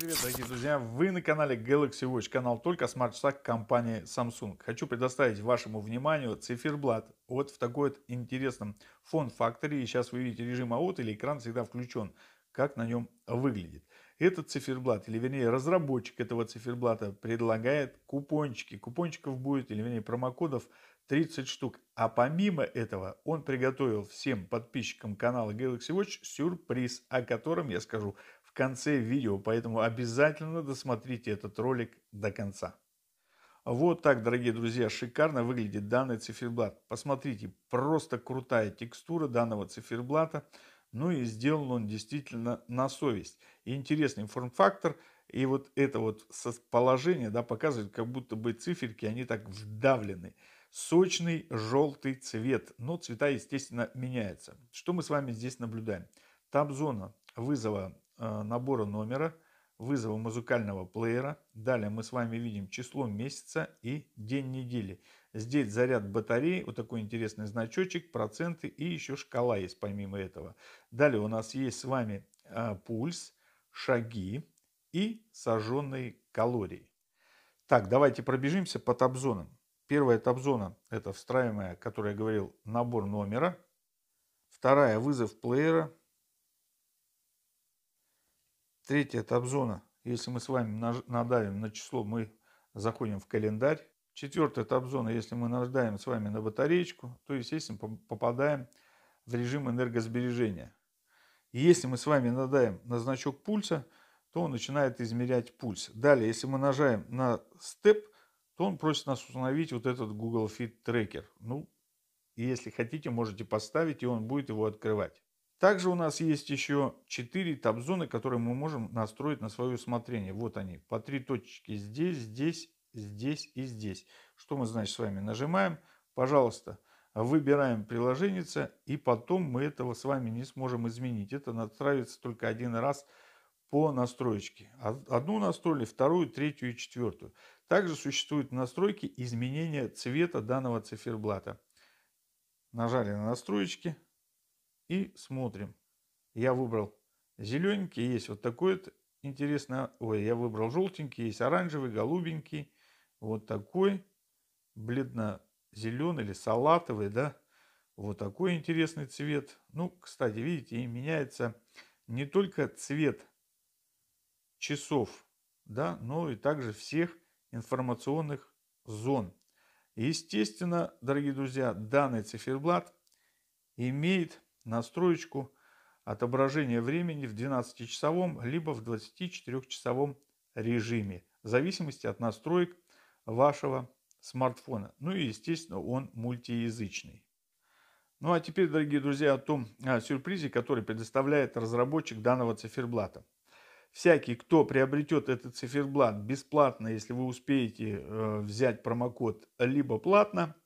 привет, дорогие друзья! Вы на канале Galaxy Watch, канал только о смарт-часах компании Samsung. Хочу предоставить вашему вниманию циферблат вот в такой вот интересном фон-факторе. сейчас вы видите режим аут или экран всегда включен, как на нем выглядит. Этот циферблат, или вернее разработчик этого циферблата предлагает купончики. Купончиков будет, или вернее промокодов 30 штук. А помимо этого, он приготовил всем подписчикам канала Galaxy Watch сюрприз, о котором я скажу конце видео, поэтому обязательно досмотрите этот ролик до конца. Вот так, дорогие друзья, шикарно выглядит данный циферблат. Посмотрите, просто крутая текстура данного циферблата. Ну и сделан он действительно на совесть. И интересный форм-фактор. И вот это вот положение да, показывает, как будто бы циферки, они так вдавлены. Сочный желтый цвет, но цвета, естественно, меняются. Что мы с вами здесь наблюдаем? Таб-зона вызова Э, набора номера, вызова музыкального плеера. Далее мы с вами видим число месяца и день недели. Здесь заряд батареи, вот такой интересный значочек, проценты и еще шкала есть помимо этого. Далее у нас есть с вами э, пульс, шаги и сожженные калории. Так, давайте пробежимся по табзонам Первая табзона это встраиваемая, о которой я говорил, набор номера. Вторая – вызов плеера – Третья табзона. Если мы с вами надавим на число, мы заходим в календарь. Четвертая табзона. Если мы наждаем с вами на батареечку, то, естественно, попадаем в режим энергосбережения. И если мы с вами надаем на значок пульса, то он начинает измерять пульс. Далее, если мы нажаем на степ, то он просит нас установить вот этот Google Fit Tracker. Ну, если хотите, можете поставить, и он будет его открывать. Также у нас есть еще 4 таб которые мы можем настроить на свое усмотрение. Вот они, по три точки здесь, здесь, здесь и здесь. Что мы, значит, с вами нажимаем? Пожалуйста, выбираем приложение, и потом мы этого с вами не сможем изменить. Это настраивается только один раз по настроечке. Одну настроили, вторую, третью и четвертую. Также существуют настройки изменения цвета данного циферблата. Нажали на настроечки, и смотрим. Я выбрал зелененький, есть вот такой вот интересно. Ой, я выбрал желтенький, есть оранжевый, голубенький. Вот такой бледно-зеленый или салатовый, да. Вот такой интересный цвет. Ну, кстати, видите, и меняется не только цвет часов, да, но и также всех информационных зон. Естественно, дорогие друзья, данный циферблат имеет настроечку отображения времени в 12-часовом либо в 24-часовом режиме, в зависимости от настроек вашего смартфона. Ну и, естественно, он мультиязычный. Ну а теперь, дорогие друзья, о том о сюрпризе, который предоставляет разработчик данного циферблата. Всякий, кто приобретет этот циферблат бесплатно, если вы успеете э, взять промокод, либо платно –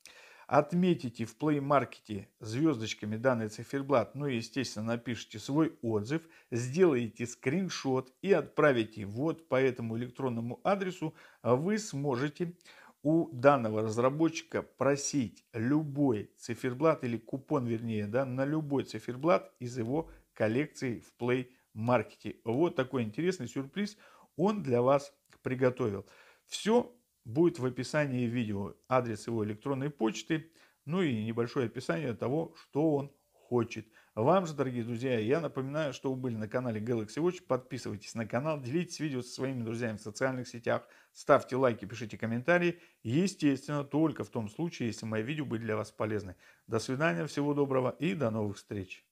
отметите в Play Market звездочками данный циферблат, ну и, естественно, напишите свой отзыв, сделаете скриншот и отправите вот по этому электронному адресу, вы сможете у данного разработчика просить любой циферблат или купон, вернее, да, на любой циферблат из его коллекции в Play Market. Вот такой интересный сюрприз он для вас приготовил. Все Будет в описании видео адрес его электронной почты, ну и небольшое описание того, что он хочет. Вам же, дорогие друзья, я напоминаю, что вы были на канале Galaxy Watch. Подписывайтесь на канал, делитесь видео со своими друзьями в социальных сетях, ставьте лайки, пишите комментарии. Естественно, только в том случае, если мои видео были для вас полезны. До свидания, всего доброго и до новых встреч.